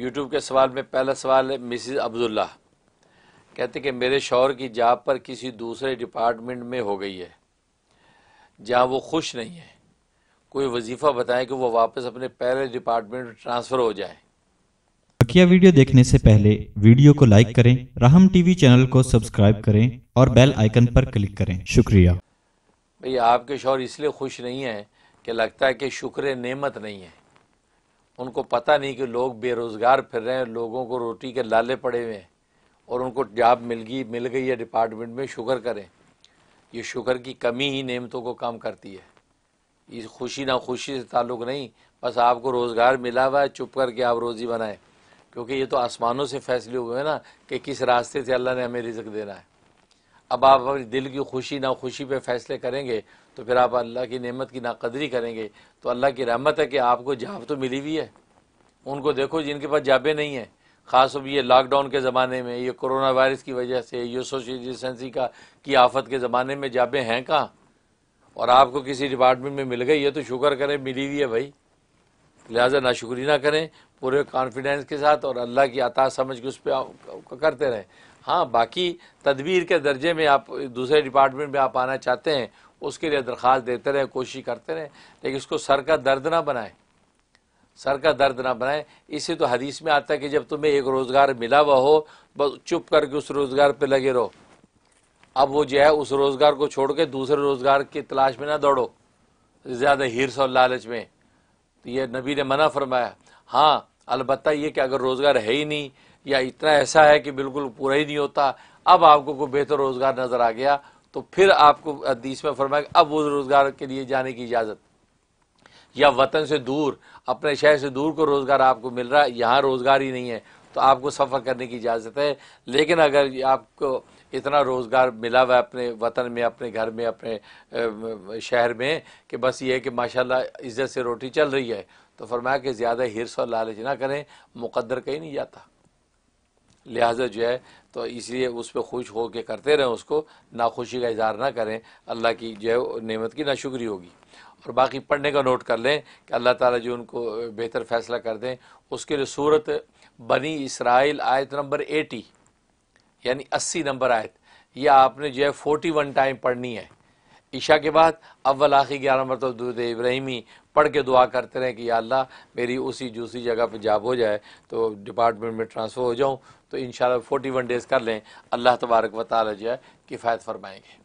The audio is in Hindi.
यूट्यूब के सवाल में पहला सवाल है मिसिज अब्दुल्ला कहते कि मेरे शौहर की जॉब पर किसी दूसरे डिपार्टमेंट में हो गई है जहाँ वो खुश नहीं है कोई वजीफ़ा बताएं कि वो वापस अपने पहले डिपार्टमेंट में ट्रांसफ़र हो जाए बकिया वीडियो देखने से पहले वीडियो को लाइक करें राहम टीवी चैनल को सब्सक्राइब करें और बेल आइकन पर क्लिक करें शुक्रिया भैया आपके शौर इसलिए खुश नहीं है कि लगता है कि शुक्र नेमत नहीं है उनको पता नहीं कि लोग बेरोज़गार फिर रहे हैं लोगों को रोटी के लाले पड़े हुए हैं और उनको जॉब मिल गई मिल गई है डिपार्टमेंट में शुगर करें ये शुगर की कमी ही नियमतों को कम करती है इस खुशी ना खुशी से ताल्लुक़ नहीं बस आपको रोज़गार मिला हुआ है चुप करके आप रोज़ी बनाएं क्योंकि ये तो आसमानों से फैसले हुए हैं ना कि किस रास्ते से अल्लाह ने हमें रिजक देना है अब आप दिल की खुशी ना खुशी पे फैसले करेंगे तो फिर आप अल्लाह की नेमत की नाकदरी करेंगे तो अल्लाह की रहमत है कि आपको जाब तो मिली हुई है उनको देखो जिनके पास जाबे नहीं है ख़ास अब ये लॉकडाउन के ज़माने में ये कोरोना वायरस की वजह से ये सोशल डिस्टेंसिंग का की आफत के ज़माने में जाबे हैं कहाँ और आपको किसी डिपार्टमेंट में मिल गई है तो शुक्र करें मिली हुई है भाई लिहाजा ना शुक्रिया करें पूरे कॉन्फिडेंस के साथ और अल्लाह की अता समझ के उस पर करते रहें हाँ बाकी तदबीर के दर्जे में आप दूसरे डिपार्टमेंट में आप आना चाहते हैं उसके लिए दरख्वास्त देते रहें कोशिश करते रहें लेकिन इसको सर का दर्द ना बनाएं सर का दर्द ना बनाएं इससे तो हदीस में आता है कि जब तुम्हें एक रोज़गार मिला हुआ हो बस चुप करके उस रोज़गार पर लगे रहो अब वो जो है उस रोज़गार को छोड़ के दूसरे रोज़गार की तलाश में ना दौड़ो ज़्यादा हिरस और लालच में तो ये नबी ने मना फरमाया हाँ अलबत्त ये कि अगर रोज़गार है ही नहीं या इतना ऐसा है कि बिल्कुल पूरा ही नहीं होता अब आपको कोई बेहतर रोज़गार नज़र आ गया तो फिर आपको हदीस में फरमाया अब वो रोज़गार के लिए जाने की इजाज़त या वतन से दूर अपने शहर से दूर को रोज़गार आपको मिल रहा है यहाँ रोज़गार ही नहीं है तो आपको सफ़र करने की इजाज़त है लेकिन अगर आपको इतना रोज़गार मिला हुआ अपने वतन में अपने घर में अपने शहर में कि बस ये है कि माशाल्लाह इज़्ज़त से रोटी चल रही है तो फरमाया कि ज़्यादा हिरस और लालच ना करें मुक़दर कहीं नहीं जाता लिहाजा जो है तो इसलिए उस पर खुश हो के करते रहें उसको नाखुशी का इजहार ना करें अल्लाह की जो है नेमत की नाशुक्री होगी और बाकी पढ़ने का नोट कर लें कि अल्लाह ताला जो उनको बेहतर फैसला कर दें उसके लिए सूरत बनी इसराइल आयत नंबर एटी यानी अस्सी नंबर आयत यह आपने जो है फोटी वन टाइम पढ़नी है ईशा के बाद अव्वल आखिरी ग्यारह मरतब दूर इब्राहिमी पढ़ के दुआ करते रहें कि अल्लाह मेरी उसी जूसी जगह पर जाब हो जाए तो डिपार्टमेंट में ट्रांसफ़र हो जाऊँ तो इन शाला वन डेज़ कर लें अल्लाह तबारक व जो है किफ़ायत फरमाएँगे